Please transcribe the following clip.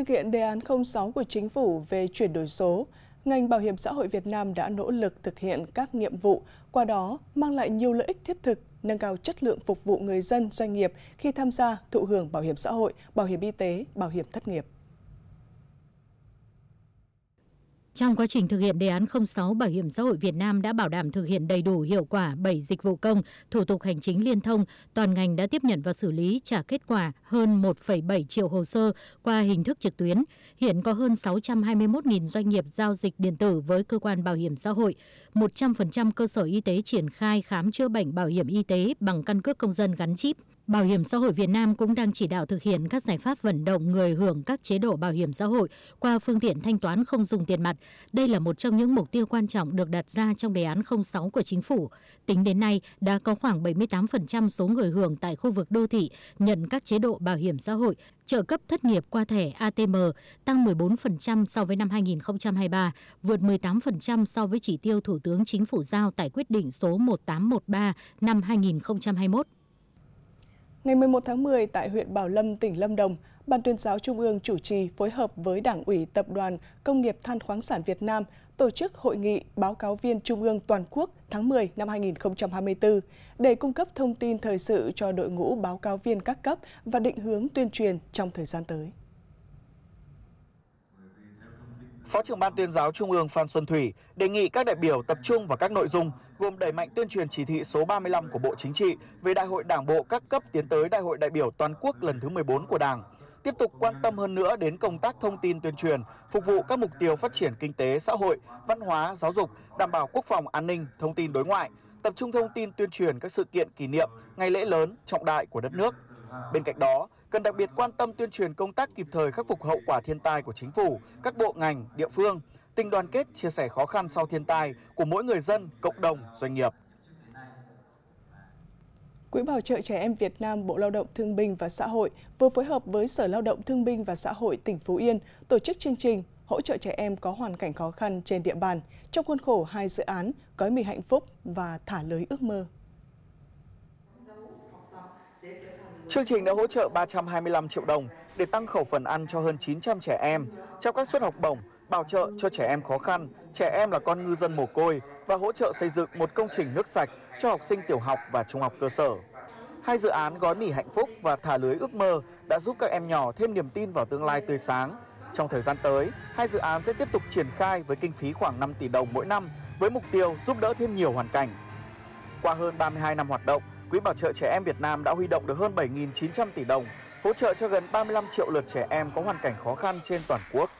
Thực hiện đề án 06 của chính phủ về chuyển đổi số, ngành bảo hiểm xã hội Việt Nam đã nỗ lực thực hiện các nhiệm vụ, qua đó mang lại nhiều lợi ích thiết thực, nâng cao chất lượng phục vụ người dân, doanh nghiệp khi tham gia thụ hưởng bảo hiểm xã hội, bảo hiểm y tế, bảo hiểm thất nghiệp. Trong quá trình thực hiện đề án 06, Bảo hiểm xã hội Việt Nam đã bảo đảm thực hiện đầy đủ hiệu quả 7 dịch vụ công, thủ tục hành chính liên thông. Toàn ngành đã tiếp nhận và xử lý trả kết quả hơn 1,7 triệu hồ sơ qua hình thức trực tuyến. Hiện có hơn 621.000 doanh nghiệp giao dịch điện tử với cơ quan bảo hiểm xã hội. 100% cơ sở y tế triển khai khám chữa bệnh bảo hiểm y tế bằng căn cước công dân gắn chip. Bảo hiểm xã hội Việt Nam cũng đang chỉ đạo thực hiện các giải pháp vận động người hưởng các chế độ bảo hiểm xã hội qua phương tiện thanh toán không dùng tiền mặt. Đây là một trong những mục tiêu quan trọng được đặt ra trong đề án 06 của chính phủ. Tính đến nay, đã có khoảng 78% số người hưởng tại khu vực đô thị nhận các chế độ bảo hiểm xã hội, trợ cấp thất nghiệp qua thẻ ATM, tăng 14% so với năm 2023, vượt 18% so với chỉ tiêu Thủ tướng Chính phủ giao tại quyết định số 1813 năm 2021. Ngày 11 tháng 10 tại huyện Bảo Lâm, tỉnh Lâm Đồng, Ban tuyên giáo Trung ương chủ trì phối hợp với Đảng ủy Tập đoàn Công nghiệp Than khoáng sản Việt Nam tổ chức hội nghị báo cáo viên Trung ương toàn quốc tháng 10 năm 2024 để cung cấp thông tin thời sự cho đội ngũ báo cáo viên các cấp và định hướng tuyên truyền trong thời gian tới. Phó trưởng ban tuyên giáo Trung ương Phan Xuân Thủy đề nghị các đại biểu tập trung vào các nội dung gồm đẩy mạnh tuyên truyền chỉ thị số 35 của Bộ Chính trị về Đại hội Đảng bộ các cấp tiến tới Đại hội đại biểu toàn quốc lần thứ 14 của Đảng, tiếp tục quan tâm hơn nữa đến công tác thông tin tuyên truyền, phục vụ các mục tiêu phát triển kinh tế, xã hội, văn hóa, giáo dục, đảm bảo quốc phòng an ninh, thông tin đối ngoại, tập trung thông tin tuyên truyền các sự kiện kỷ niệm, ngày lễ lớn, trọng đại của đất nước Bên cạnh đó, cần đặc biệt quan tâm tuyên truyền công tác kịp thời khắc phục hậu quả thiên tai của chính phủ, các bộ ngành, địa phương, tình đoàn kết chia sẻ khó khăn sau thiên tai của mỗi người dân, cộng đồng, doanh nghiệp. Quỹ bảo trợ trẻ em Việt Nam Bộ Lao động Thương binh và Xã hội vừa phối hợp với Sở Lao động Thương binh và Xã hội tỉnh Phú Yên tổ chức chương trình hỗ trợ trẻ em có hoàn cảnh khó khăn trên địa bàn trong khuôn khổ hai dự án Gói mì hạnh phúc và Thả lưới ước mơ. Chương trình đã hỗ trợ 325 triệu đồng để tăng khẩu phần ăn cho hơn 900 trẻ em, trao các suất học bổng, bảo trợ cho trẻ em khó khăn, trẻ em là con ngư dân mồ côi và hỗ trợ xây dựng một công trình nước sạch cho học sinh tiểu học và trung học cơ sở. Hai dự án gói mì hạnh phúc và thả lưới ước mơ đã giúp các em nhỏ thêm niềm tin vào tương lai tươi sáng. Trong thời gian tới, hai dự án sẽ tiếp tục triển khai với kinh phí khoảng 5 tỷ đồng mỗi năm với mục tiêu giúp đỡ thêm nhiều hoàn cảnh. Qua hơn 32 năm hoạt động, Quỹ bảo trợ trẻ em Việt Nam đã huy động được hơn 7.900 tỷ đồng, hỗ trợ cho gần 35 triệu lượt trẻ em có hoàn cảnh khó khăn trên toàn quốc.